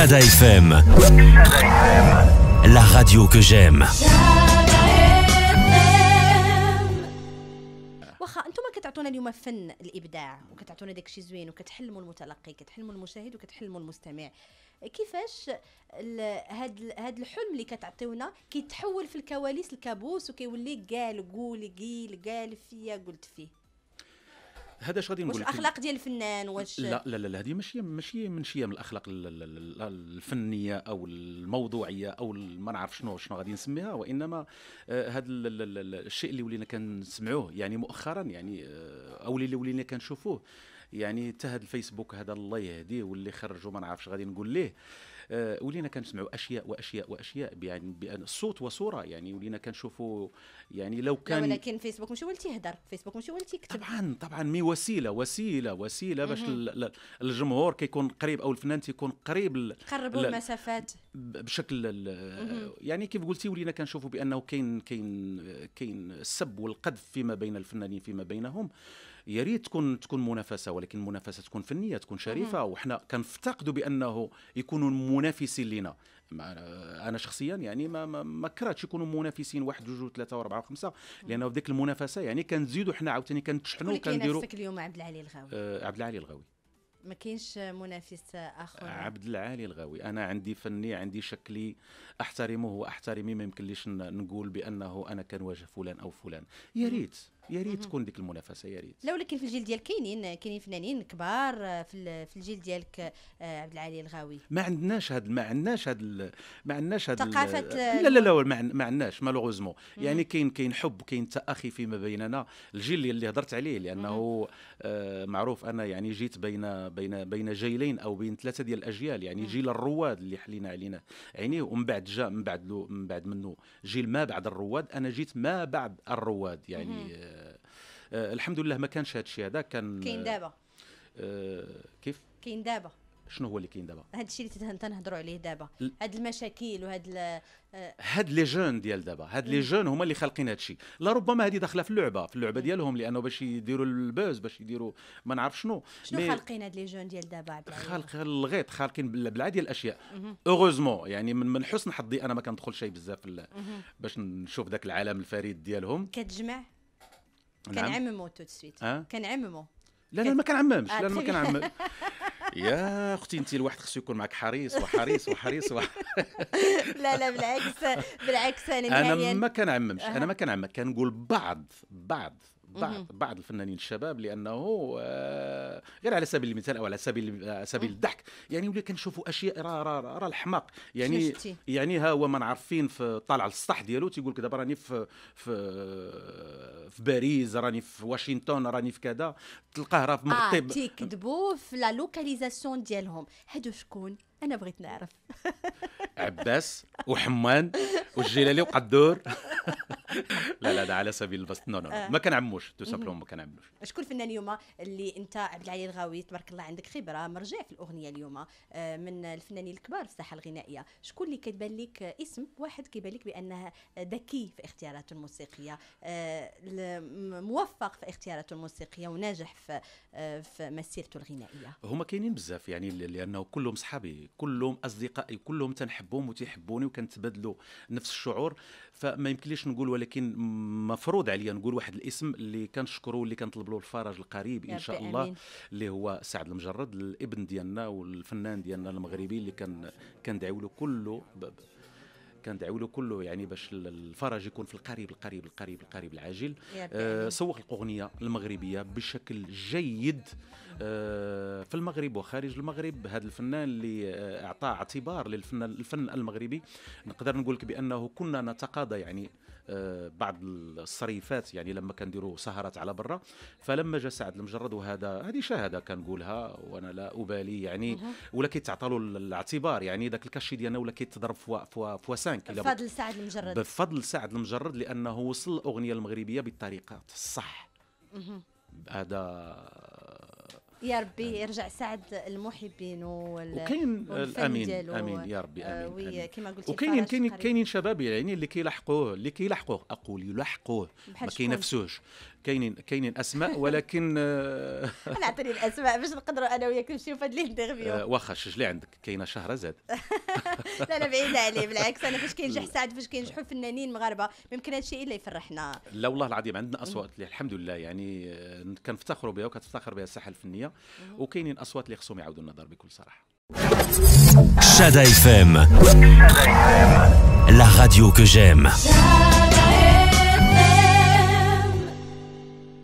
Chada FM. La radio que j'aime. واخا انتم كتعطونا اليوم فن الابداع وكتعطونا داكشي زوين وكتحلموا المتلقي كتحلموا المشاهد وكتحلموا المستمع كيفاش هاد الحلم اللي كتعطيونا كيتحول في الكواليس الكابوس وكيولي قال قولي قيل قال فيا قلت فيه هذا اش غادي نقول واش الاخلاق ديال الفنان واش لا لا لا هذه ماشي ماشي منشيه من الاخلاق الفنيه او الموضوعيه او ما نعرف شنو شنو غادي نسميها وانما آه، هذا الشيء اللي ولينا كنسمعوه يعني مؤخرا يعني آه، او اللي ولينا كنشوفوه يعني حتى هذا الفيسبوك هذا الله يهديه واللي خرجوا ما نعرفش غادي نقول ليه آه، ولينا كنسمعوا اشياء واشياء واشياء يعني بان صوت وصوره يعني ولينا كنشوفوا يعني لو كان ولكن فيسبوك ماشي هو اللي تيهضر فيسبوك ماشي هو اللي تيكتب طبعا طبعا مي وسيله وسيله وسيله باش الجمهور كيكون قريب او الفنان تيكون قريب قربوا المسافات بشكل يعني كيف قلتي ولينا كنشوفوا بانه كاين كاين كاين السب والقذف فيما بين الفنانين فيما بينهم يا ريت تكون تكون منافسه ولكن المنافسه تكون فنيه تكون شريفه وحنا كنفتقدوا بانه يكونوا منافسين لنا انا شخصيا يعني ما ما كرهتش يكونوا منافسين واحد جوج ثلاثه واربعه وخمسه لانه ديك المنافسه يعني كنزيدوا حنا عاوتاني كنتشحنوا كنديروا كاين اليوم عبد العالي الغاوي آه عبد العالي الغاوي ما كاينش منافس اخر عبد العالي الغاوي انا عندي فني عندي شكلي احترمه واحترمي ما يمكنليش نقول بانه انا كنواجه فلان او فلان يا ريت يا ريت تكون ديك المنافسه يا ريت لا ولكن في الجيل ديالك كاينين كاينين فنانين كبار آه، في في الجيل ديالك آه، عبد العالي الغاوي ما عندناش هاد ما عندناش هاد ما عندناش هاد ثقافه آه، لا لا لا ما عندناش مالوغوزمون يعني كاين كاين حب كاين تاخي فيما بيننا الجيل اللي هضرت عليه لانه معروف انا يعني جيت بين بين بين جيلين او بين ثلاثه ديال الاجيال يعني جيل الرواد اللي حلينا علينا عينيه ومن بعد جاء من بعد من بعد منه جيل ما بعد الرواد انا جيت ما بعد الرواد يعني آه، الحمد لله ما كانش هذا الشيء هذا كان كاين دابا آه، آه، كيف كاين دابا شنو هو اللي كاين دابا هذا الشيء اللي تنهضروا عليه دابا هاد المشاكل وهاد هاد لي جون ديال دابا هاد لي إيه. جون هما اللي خالقين هاد الشيء لربما هذه داخله في اللعبه في اللعبه إيه. ديالهم لانه باش يديروا البوز باش يديروا ما نعرف شنو شنو خالقين هاد لي جون ديال دابا خالق الغيط خالقين بالعديد ديال الاشياء اوغوزمون يعني من, من حسن حظي انا ما كندخل شيء بزاف باش نشوف ذاك العالم الفريد ديالهم كتجمع كان عممو توت سويت أه؟ كان عممو لا لا ما كان عممش لا ما كان عمم يا اختي انت الواحد خصو يكون معك حريص وحريص وحريص وح... لا لا بالعكس بالعكس انا انا ما كنعممش انا ما كنعمم كنقول بعض بعض بعض بعض الفنانين الشباب لانه آه، غير على سبيل المثال او على سبيل آه، سبيل الضحك يعني ولي كنشوفوا اشياء راه راه را الحماق يعني يعني ها هو ما عارفين في طالع السطح ديالو تيقول لك دابا راني في في في باريس راني في واشنطن راني في كذا تلقاه راه في مغطي آه تيكذبوا في لا لوكاليزاسيون ديالهم هادو شكون انا بغيت نعرف عباس وحمان والجلالي وقدور لا لا ده على سبيل البسط نو نو, آه. ما كنعموش تو سامبلومون ما كنعموش شكون الفنان اليوم اللي انت عبد العالي الغاوي تبارك الله عندك خبره مرجع في الاغنيه اليوم آه، من الفنانين الكبار في الساحه الغنائيه شكون اللي كيبان لك اسم واحد كيبان لك بانه ذكي في اختياراته الموسيقيه آه، موفق في اختياراته الموسيقيه وناجح في في مسيرته الغنائيه هما كاينين بزاف يعني لانه كلهم صحابي كلهم اصدقائي كلهم تنحبهم وتيحبوني وكنتبادلوا نفس الشعور فما يمكنليش نقول ولكن مفروض عليا نقول واحد الاسم اللي كنشكرو اللي كنطلب له الفرج القريب ان شاء الله أمين. اللي هو سعد المجرد الابن ديالنا والفنان ديالنا المغربي اللي كان كندعيو له كله كندعيو له كله يعني باش الفرج يكون في القريب القريب القريب القريب العاجل آه سوق الاغنيه المغربيه بشكل جيد آه، في المغرب وخارج المغرب هذا الفنان اللي آه، اعطى اعتبار للفن الفن المغربي نقدر نقول لك بانه كنا نتقاضى يعني آه، بعض الصريفات يعني لما كنديروا سهرات على برا فلما جاء سعد المجرد وهذا هذه شهاده كنقولها وانا لا ابالي يعني ولا كيتعطى له الاعتبار يعني ذاك الكاشي ديالنا ولا كيتضرب فوا فوا فوا سانك بفضل سعد المجرد بفضل سعد المجرد لانه وصل الاغنيه المغربيه بالطريقه الصح هذا يا ربي يرجع سعد المحبين وكاين الامين امين يا ربي امين آه، كما قلت كاينين شباب يعني اللي كيلاحقوه اللي كيلاحقوه اقول يلاحقوه ما كينافسوش كاينين كاينين اسماء ولكن آه، انا اعطيني الاسماء باش نقدروا انا وياك نمشيو في هذا الانترفيو آه، واخا شجلي عندك كاينه شهره زاد لا انا بعيده عليه بالعكس انا فاش كينجح سعد فاش كينجحوا فنانين مغاربه يمكن هذا الشيء اللي يفرحنا لا والله العظيم عندنا اصوات اللي الحمد لله يعني آه، كنفتخروا بها وكتفتخر بها الساحه الفنيه وكاينين اصوات اللي خصهم يعاودوا النظر بكل صراحه شادا اف ام لا راديو كو جيم